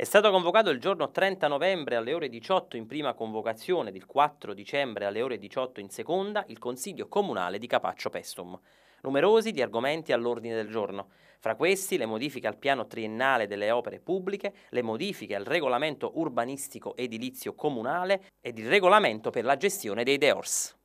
È stato convocato il giorno 30 novembre alle ore 18 in prima convocazione ed il 4 dicembre alle ore 18 in seconda il Consiglio Comunale di Capaccio Pestum. Numerosi gli argomenti all'ordine del giorno. Fra questi le modifiche al piano triennale delle opere pubbliche, le modifiche al regolamento urbanistico edilizio comunale ed il regolamento per la gestione dei DEORS.